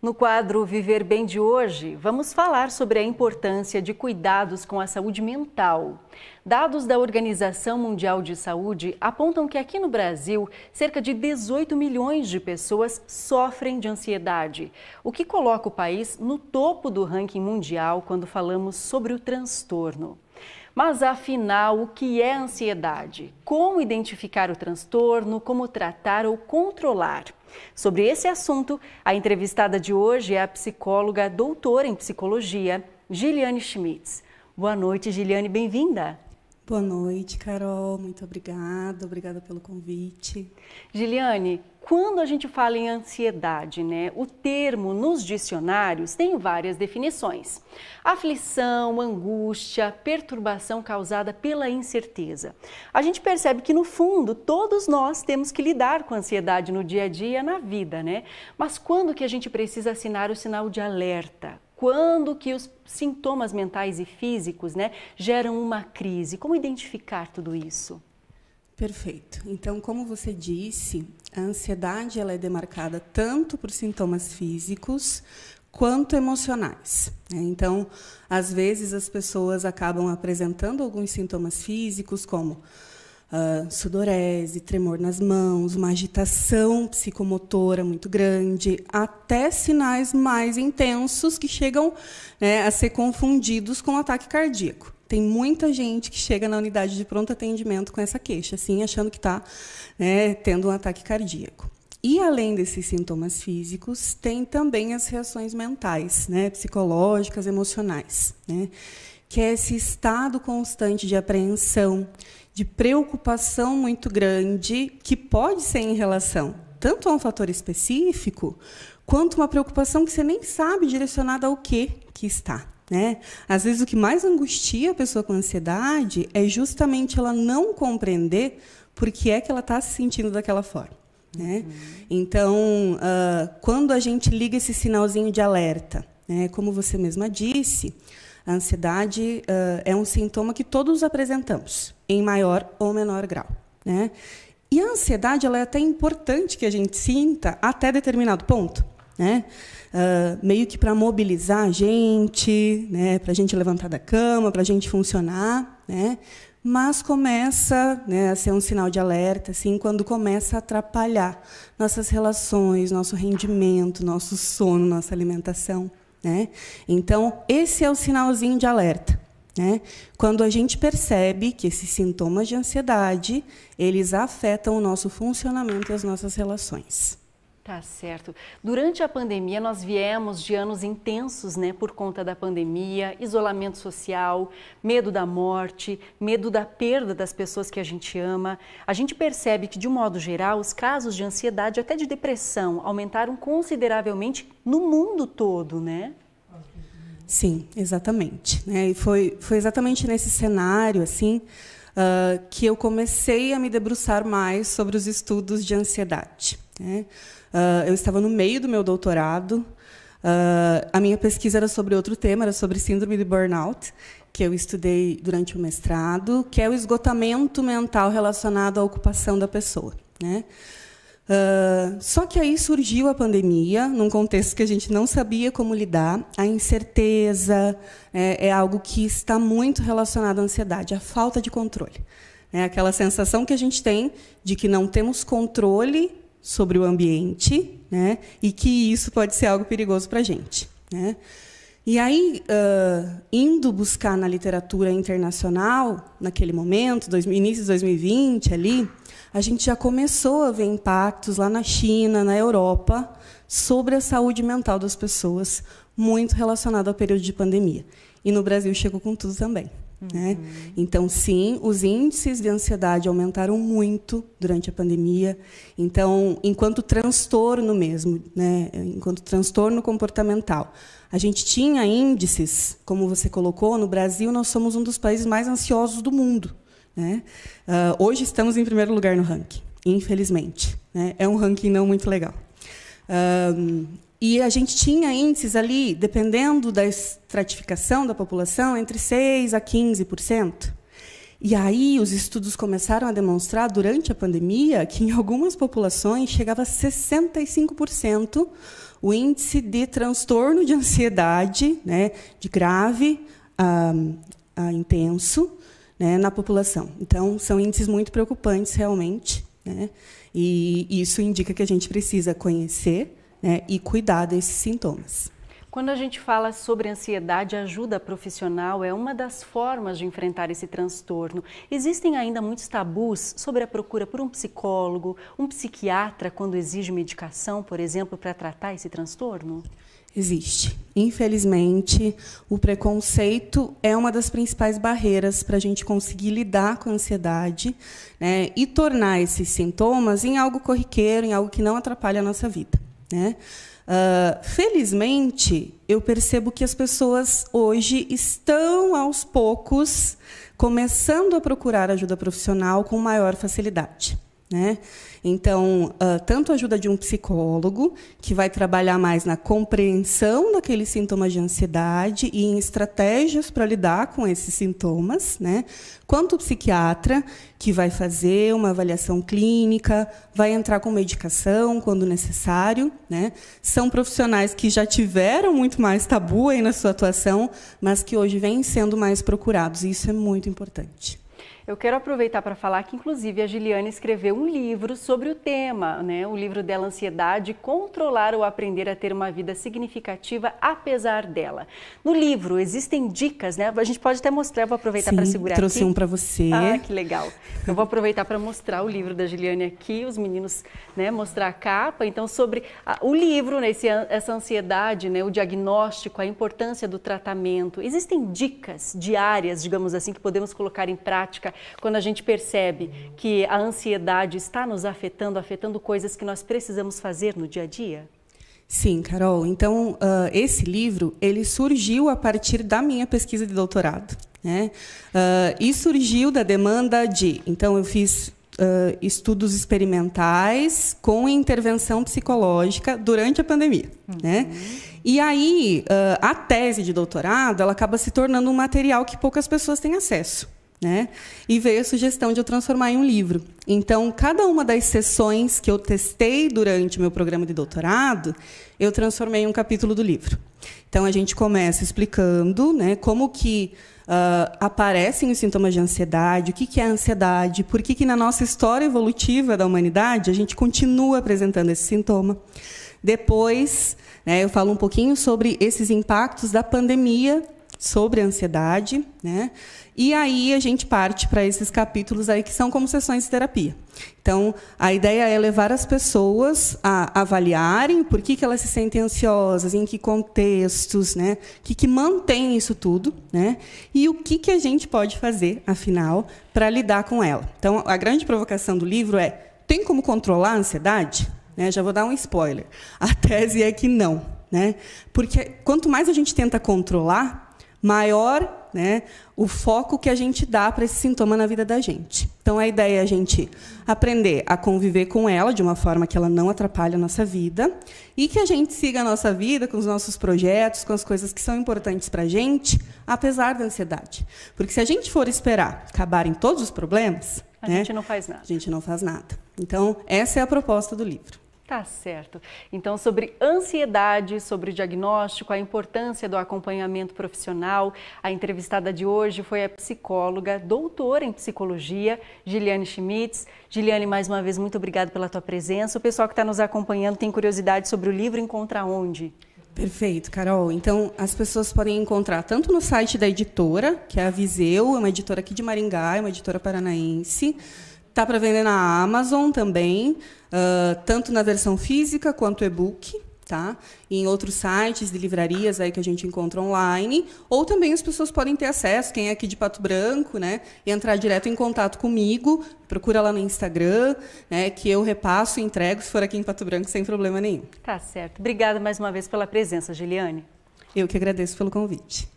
No quadro Viver Bem de hoje, vamos falar sobre a importância de cuidados com a saúde mental. Dados da Organização Mundial de Saúde apontam que aqui no Brasil, cerca de 18 milhões de pessoas sofrem de ansiedade, o que coloca o país no topo do ranking mundial quando falamos sobre o transtorno. Mas afinal, o que é ansiedade? Como identificar o transtorno? Como tratar ou controlar? Sobre esse assunto, a entrevistada de hoje é a psicóloga doutora em psicologia, Giliane Schmitz. Boa noite, Giliane, bem-vinda. Boa noite, Carol. Muito obrigada. Obrigada pelo convite. Giliane, quando a gente fala em ansiedade, né, o termo nos dicionários tem várias definições: aflição, angústia, perturbação causada pela incerteza. A gente percebe que no fundo todos nós temos que lidar com a ansiedade no dia a dia, na vida, né? Mas quando que a gente precisa assinar o sinal de alerta? quando que os sintomas mentais e físicos né, geram uma crise? Como identificar tudo isso? Perfeito. Então, como você disse, a ansiedade ela é demarcada tanto por sintomas físicos quanto emocionais. Né? Então, às vezes as pessoas acabam apresentando alguns sintomas físicos, como uh, sudorese, tremor nas mãos, uma agitação psicomotora muito grande, até sinais mais intensos que chegam né, a ser confundidos com ataque cardíaco. Tem muita gente que chega na unidade de pronto atendimento com essa queixa, assim, achando que está né, tendo um ataque cardíaco. E além desses sintomas físicos, tem também as reações mentais, né, psicológicas, emocionais, né, que é esse estado constante de apreensão, de preocupação muito grande, que pode ser em relação tanto a um fator específico, quanto uma preocupação que você nem sabe direcionada ao que que está. Né? Às vezes, o que mais angustia a pessoa com ansiedade é justamente ela não compreender por que é que ela está se sentindo daquela forma. Né? Uhum. Então, uh, quando a gente liga esse sinalzinho de alerta, né? como você mesma disse, a ansiedade uh, é um sintoma que todos apresentamos, em maior ou menor grau. Né? E a ansiedade ela é até importante que a gente sinta até determinado ponto né? Uh, meio que para mobilizar a gente, né? Para a gente levantar da cama, para a gente funcionar, né? Mas começa né, a ser um sinal de alerta, assim, quando começa a atrapalhar nossas relações, nosso rendimento, nosso sono, nossa alimentação, né? Então esse é o sinalzinho de alerta. Né? Quando a gente percebe que esses sintomas de ansiedade eles afetam o nosso funcionamento e as nossas relações. Tá certo. Durante a pandemia, nós viemos de anos intensos, né, por conta da pandemia, isolamento social, medo da morte, medo da perda das pessoas que a gente ama. A gente percebe que, de um modo geral, os casos de ansiedade, até de depressão, aumentaram consideravelmente no mundo todo, né? Sim, exatamente. Né? E foi, foi exatamente nesse cenário, assim, uh, que eu comecei a me debruçar mais sobre os estudos de ansiedade. Né? Uh, eu estava no meio do meu doutorado, uh, a minha pesquisa era sobre outro tema, era sobre síndrome de burnout, que eu estudei durante o mestrado, que é o esgotamento mental relacionado à ocupação da pessoa. Né? Uh, só que aí surgiu a pandemia, num contexto que a gente não sabia como lidar. A incerteza é, é algo que está muito relacionado à ansiedade, à falta de controle. É aquela sensação que a gente tem de que não temos controle sobre o ambiente né? e que isso pode ser algo perigoso para a gente. Né? E aí, uh, indo buscar na literatura internacional, naquele momento, dois, início de 2020 ali a gente já começou a ver impactos lá na China, na Europa, sobre a saúde mental das pessoas, muito relacionado ao período de pandemia. E no Brasil chegou com tudo também. Né? Uhum. Então, sim, os índices de ansiedade aumentaram muito durante a pandemia. Então, enquanto transtorno mesmo, né? enquanto transtorno comportamental, a gente tinha índices, como você colocou, no Brasil nós somos um dos países mais ansiosos do mundo. Né? Uh, hoje estamos em primeiro lugar no ranking, infelizmente. Né? É um ranking não muito legal. Um, e a gente tinha índices ali, dependendo da estratificação da população, entre 6% a 15%. E aí os estudos começaram a demonstrar, durante a pandemia, que em algumas populações chegava a 65% o índice de transtorno de ansiedade, né, de grave a, a intenso, né, na população. Então, são índices muito preocupantes, realmente, né, e isso indica que a gente precisa conhecer né, e cuidar desses sintomas. Quando a gente fala sobre ansiedade, ajuda profissional é uma das formas de enfrentar esse transtorno. Existem ainda muitos tabus sobre a procura por um psicólogo, um psiquiatra quando exige medicação, por exemplo, para tratar esse transtorno? Existe. Infelizmente, o preconceito é uma das principais barreiras para a gente conseguir lidar com a ansiedade né, e tornar esses sintomas em algo corriqueiro, em algo que não atrapalha a nossa vida. Né? Uh, felizmente, eu percebo que as pessoas hoje estão, aos poucos, começando a procurar ajuda profissional com maior facilidade. Né? Então, uh, tanto a ajuda de um psicólogo, que vai trabalhar mais na compreensão daqueles sintomas de ansiedade e em estratégias para lidar com esses sintomas, né? quanto o psiquiatra, que vai fazer uma avaliação clínica, vai entrar com medicação quando necessário. Né? São profissionais que já tiveram muito mais tabu aí na sua atuação, mas que hoje vêm sendo mais procurados, e isso é muito importante. Eu quero aproveitar para falar que, inclusive, a Giliane escreveu um livro sobre o tema, né? O livro dela, Ansiedade, Controlar ou Aprender a Ter uma Vida Significativa Apesar Dela. No livro existem dicas, né? A gente pode até mostrar, vou aproveitar para segurar trouxe aqui. um para você. Ah, que legal. Eu vou aproveitar para mostrar o livro da Giliane aqui, os meninos, né? Mostrar a capa. Então, sobre a, o livro, né? Esse, essa ansiedade, né? O diagnóstico, a importância do tratamento. Existem dicas diárias, digamos assim, que podemos colocar em prática quando a gente percebe que a ansiedade está nos afetando, afetando coisas que nós precisamos fazer no dia a dia? Sim, Carol. Então, uh, esse livro ele surgiu a partir da minha pesquisa de doutorado, né? Uh, e surgiu da demanda de. Então, eu fiz Uh, estudos experimentais com intervenção psicológica durante a pandemia. Uhum. Né? E aí, uh, a tese de doutorado ela acaba se tornando um material que poucas pessoas têm acesso. Né? E veio a sugestão de eu transformar em um livro. Então, cada uma das sessões que eu testei durante o meu programa de doutorado, eu transformei em um capítulo do livro. Então, a gente começa explicando né, como que uh, aparecem os sintomas de ansiedade, o que, que é ansiedade, por que, que na nossa história evolutiva da humanidade a gente continua apresentando esse sintoma. Depois, né, eu falo um pouquinho sobre esses impactos da pandemia sobre a ansiedade, né? E aí a gente parte para esses capítulos aí que são como sessões de terapia. Então, a ideia é levar as pessoas a avaliarem por que, que elas se sentem ansiosas, em que contextos, né? O que, que mantém isso tudo, né? E o que, que a gente pode fazer, afinal, para lidar com ela. Então, a grande provocação do livro é: tem como controlar a ansiedade? Né? Já vou dar um spoiler. A tese é que não. Né? Porque quanto mais a gente tenta controlar, maior né, o foco que a gente dá para esse sintoma na vida da gente. Então, a ideia é a gente aprender a conviver com ela de uma forma que ela não atrapalhe a nossa vida e que a gente siga a nossa vida com os nossos projetos, com as coisas que são importantes para a gente, apesar da ansiedade. Porque se a gente for esperar acabarem todos os problemas. A né, gente não faz nada. A gente não faz nada. Então, essa é a proposta do livro. Tá certo. Então, sobre ansiedade, sobre diagnóstico, a importância do acompanhamento profissional, a entrevistada de hoje foi a psicóloga, doutora em psicologia, Giliane Schmitz. Giliane, mais uma vez, muito obrigada pela tua presença. O pessoal que está nos acompanhando tem curiosidade sobre o livro Encontra Onde? Perfeito, Carol. Então, as pessoas podem encontrar tanto no site da editora, que é a Viseu, é uma editora aqui de Maringá, é uma editora paranaense Tá para vender na Amazon também, uh, tanto na versão física quanto e-book tá? Em outros sites de livrarias aí que a gente encontra online, ou também as pessoas podem ter acesso, quem é aqui de Pato Branco, né, entrar direto em contato comigo, procura lá no Instagram, né, que eu repasso e entrego se for aqui em Pato Branco sem problema nenhum. Tá certo. Obrigada mais uma vez pela presença, Giliane. Eu que agradeço pelo convite.